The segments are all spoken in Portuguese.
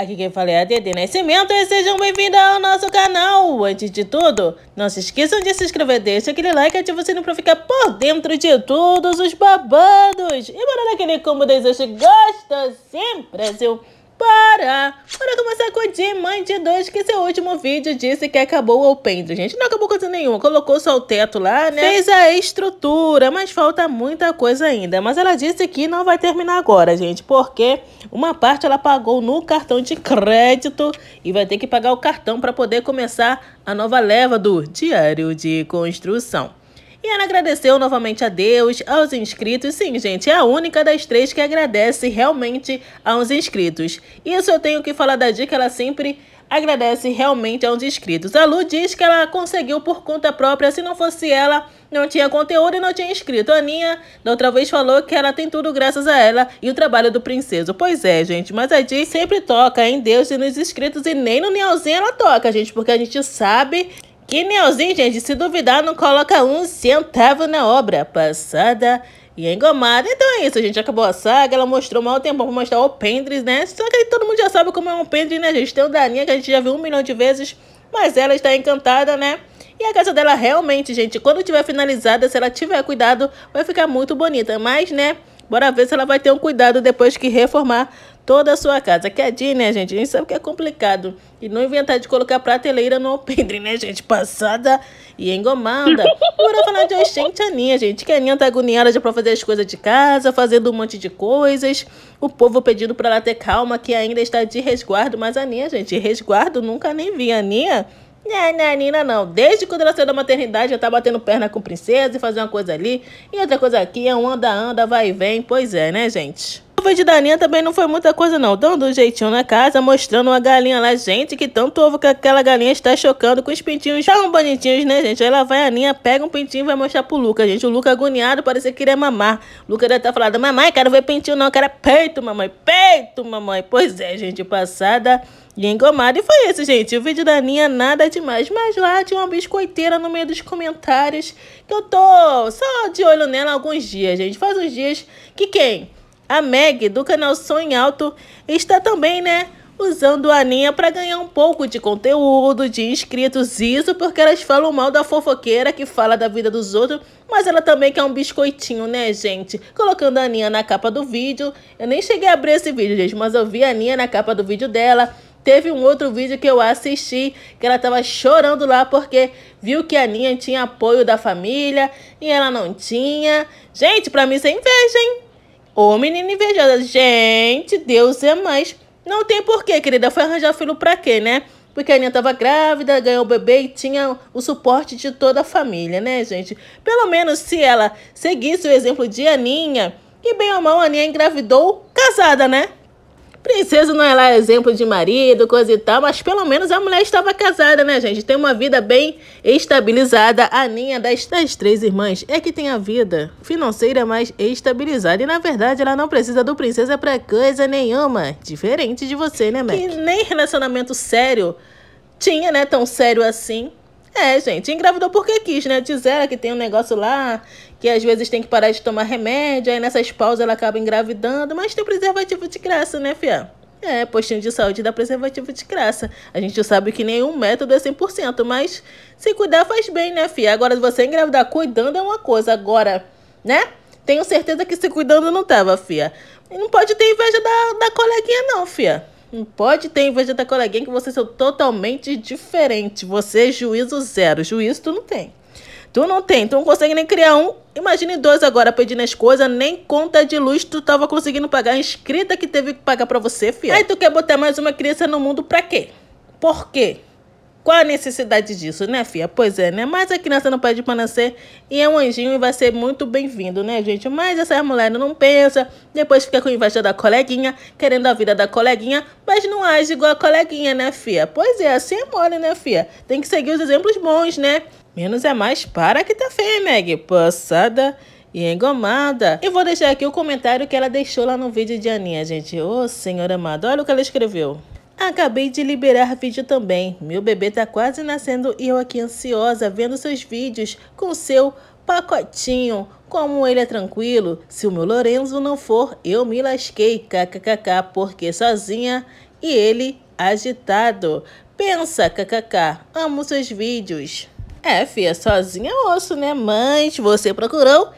aqui quem fala é a Dede Nascimento e sejam bem-vindos ao nosso canal. Antes de tudo, não se esqueçam de se inscrever, deixa aquele like e ativa o sininho pra ficar por dentro de todos os babados. E bora naquele combo desejo gosta sim, Brasil para! Para de uma sacudir, mãe de dois, que seu último vídeo disse que acabou o pêndulo. Gente, não acabou coisa nenhuma. Colocou só o teto lá, né? Fez a estrutura, mas falta muita coisa ainda. Mas ela disse que não vai terminar agora, gente, porque uma parte ela pagou no cartão de crédito e vai ter que pagar o cartão para poder começar a nova leva do Diário de Construção. E ela agradeceu novamente a Deus, aos inscritos. Sim, gente, é a única das três que agradece realmente aos inscritos. Isso eu tenho que falar da dica, ela sempre agradece realmente aos inscritos. A Lu diz que ela conseguiu por conta própria, se não fosse ela, não tinha conteúdo e não tinha inscrito. A Aninha, da outra vez, falou que ela tem tudo graças a ela e o trabalho do princeso. Pois é, gente, mas a Di sempre toca em Deus e nos inscritos e nem no Nealzinho ela toca, gente, porque a gente sabe que Neuzinho, gente, se duvidar, não coloca um centavo na obra passada e engomada. Então é isso, gente. Acabou a saga. Ela mostrou mal tempo pra mostrar o Pendris, né? Só que todo mundo já sabe como é um Pendris, né, gente? Tem o Daninha, que a gente já viu um milhão de vezes. Mas ela está encantada, né? E a casa dela realmente, gente, quando tiver finalizada, se ela tiver cuidado, vai ficar muito bonita. Mas, né? Bora ver se ela vai ter um cuidado depois que reformar toda a sua casa. Que é dia, né, gente? A gente sabe que é complicado. E não inventar de colocar prateleira no alpendre, né, gente? Passada e engomada. Bora falar de a Aninha, gente. Que a Aninha tá agoniada já pra fazer as coisas de casa, fazendo um monte de coisas. O povo pedindo pra ela ter calma, que ainda está de resguardo. Mas a Aninha, gente, resguardo nunca nem vi. A Aninha... Não, não, Nina não. Desde quando ela saiu da maternidade, já tá batendo perna com princesa e fazer uma coisa ali e outra coisa aqui, é um anda, anda, vai e vem. Pois é, né, gente? vídeo de Daninha também não foi muita coisa não, dando um jeitinho na casa, mostrando uma galinha lá, gente, que tanto ovo que aquela galinha está chocando com os pintinhos tão bonitinhos, né, gente? Aí lá vai a Aninha, pega um pintinho e vai mostrar pro Luca, gente. O Luca agoniado, parecia que queria mamar. O Luca deve estar falando, mamãe, quero ver pintinho não, quero é peito, mamãe, peito, mamãe. Pois é, gente, passada e engomada. E foi isso, gente. O vídeo da Aninha, nada demais. Mas lá tinha uma biscoiteira no meio dos comentários que eu tô só de olho nela alguns dias, gente. Faz uns dias que quem? A Meg, do canal Sonho Alto, está também, né? Usando a Aninha para ganhar um pouco de conteúdo, de inscritos, isso porque elas falam mal da fofoqueira que fala da vida dos outros, mas ela também quer um biscoitinho, né, gente? Colocando a Aninha na capa do vídeo. Eu nem cheguei a abrir esse vídeo, gente, mas eu vi a Aninha na capa do vídeo dela. Teve um outro vídeo que eu assisti, que ela tava chorando lá porque viu que a Aninha tinha apoio da família e ela não tinha. Gente, pra mim sem é inveja, hein? Ô, menina invejosa, gente, Deus é mais. Não tem porquê, querida. Foi arranjar filho pra quê, né? Porque a Aninha tava grávida, ganhou o bebê e tinha o suporte de toda a família, né, gente? Pelo menos se ela seguisse o exemplo de Aninha, que bem ou mal a Aninha engravidou casada, né? Princesa não é lá exemplo de marido, coisa e tal, mas pelo menos a mulher estava casada, né, gente? Tem uma vida bem estabilizada. A Ninha das, das três irmãs é que tem a vida financeira mais estabilizada. E na verdade ela não precisa do princesa pra coisa nenhuma. Diferente de você, né, Mac? Que nem relacionamento sério tinha, né? Tão sério assim. É, gente, engravidou porque quis, né? Diz que tem um negócio lá, que às vezes tem que parar de tomar remédio, aí nessas pausas ela acaba engravidando, mas tem preservativo de graça, né, fia? É, postinho de saúde dá preservativo de graça. A gente sabe que nenhum método é 100%, mas se cuidar faz bem, né, fia? Agora, você engravidar cuidando é uma coisa, agora, né? Tenho certeza que se cuidando não tava, fia. E não pode ter inveja da, da coleguinha, não, fia. Não hum, pode ter inveja da coleguinha que vocês são totalmente diferentes. Você é juízo zero. Juízo tu não tem. Tu não tem, tu não consegue nem criar um. Imagine dois agora pedindo as coisas, nem conta de luz tu tava conseguindo pagar a inscrita que teve que pagar para você, filha Aí tu quer botar mais uma criança no mundo pra quê? Por quê? Qual a necessidade disso, né, filha? Pois é, né? Mas a criança não pede para nascer e é um anjinho e vai ser muito bem-vindo, né, gente? Mas essa mulher não pensa, depois fica com inveja da coleguinha, querendo a vida da coleguinha, mas não age igual a coleguinha, né, filha? Pois é, assim é mole, né, filha? Tem que seguir os exemplos bons, né? Menos é mais para que tá feia, Meg. Passada e engomada. E vou deixar aqui o comentário que ela deixou lá no vídeo de Aninha, gente. Ô, oh, senhor amado, olha o que ela escreveu. Acabei de liberar vídeo também. Meu bebê tá quase nascendo e eu aqui ansiosa vendo seus vídeos com seu pacotinho. Como ele é tranquilo, se o meu Lorenzo não for, eu me lasquei, kkkk, porque sozinha e ele agitado. Pensa, kkk, amo seus vídeos. É, fia, sozinha é osso, né? Mas você procurou,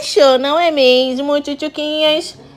achou, não é mesmo, tchutchuquinhas?